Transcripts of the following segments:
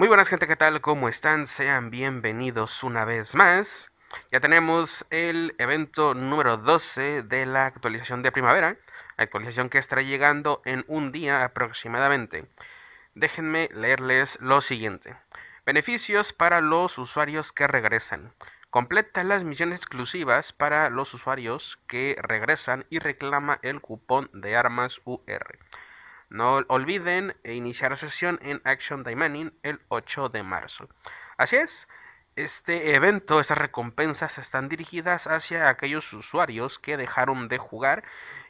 Muy buenas gente, ¿qué tal? ¿Cómo están? Sean bienvenidos una vez más. Ya tenemos el evento número 12 de la actualización de primavera, actualización que estará llegando en un día aproximadamente. Déjenme leerles lo siguiente. Beneficios para los usuarios que regresan. Completa las misiones exclusivas para los usuarios que regresan y reclama el cupón de armas UR. No olviden iniciar sesión en Action manning el 8 de marzo. Así es, este evento, esas recompensas están dirigidas hacia aquellos usuarios que dejaron de jugar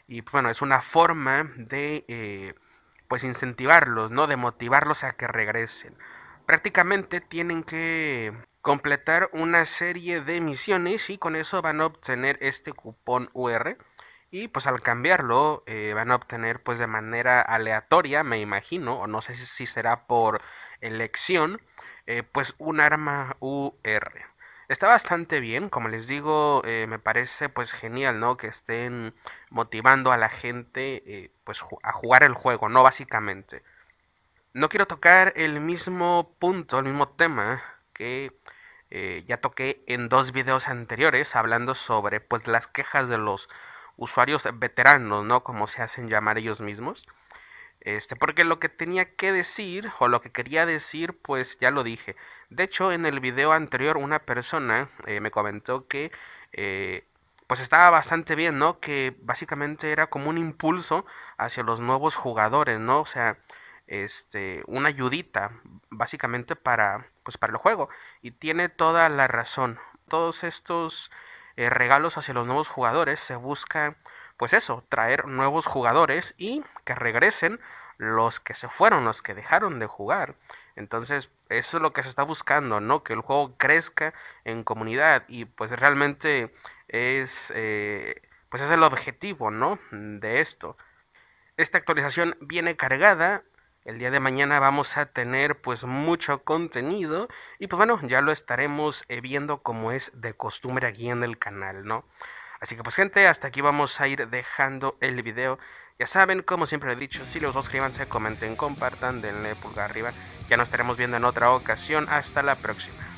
y pues, bueno, es una forma de eh, pues incentivarlos, ¿no? De motivarlos a que regresen. Prácticamente tienen que completar una serie de misiones y con eso van a obtener este cupón UR y pues al cambiarlo eh, van a obtener pues de manera aleatoria, me imagino, o no sé si, será por elección, eh, pues un arma UR. Está bastante bien, como les digo, eh, me parece pues genial, ¿no? Que estén motivando a la gente pues a jugar el juego, ¿no? Básicamente. No quiero tocar el mismo punto, el mismo tema que ya toqué en dos videos anteriores hablando sobre pues las quejas de los usuarios veteranos, ¿no? Como se hacen llamar ellos mismos. Este, porque lo que tenía que decir o lo que quería decir, pues ya lo dije. De hecho, en el video anterior una persona eh, me comentó que eh, pues estaba bastante bien, ¿no? Que básicamente era como un impulso hacia los nuevos jugadores, ¿no? O sea, este, una ayudita básicamente para, pues para el juego. Y tiene toda la razón. Todos estos eh, regalos hacia los nuevos jugadores, se busca, pues eso, traer nuevos jugadores y que regresen los que se fueron, los que dejaron de jugar. Entonces, eso es lo que se está buscando, ¿no? Que el juego crezca en comunidad y pues realmente es, eh, pues es el objetivo, ¿no? De esto. Esta actualización viene cargada el día de mañana vamos a tener pues mucho contenido y pues bueno, ya lo estaremos eh, viendo como es de costumbre aquí en el canal, ¿no? Así que pues gente, hasta aquí vamos a ir dejando el video. Ya saben, como siempre he dicho, si los suscriban, se comenten, compartan, denle pulgar arriba. Ya nos estaremos viendo en otra ocasión. Hasta la próxima.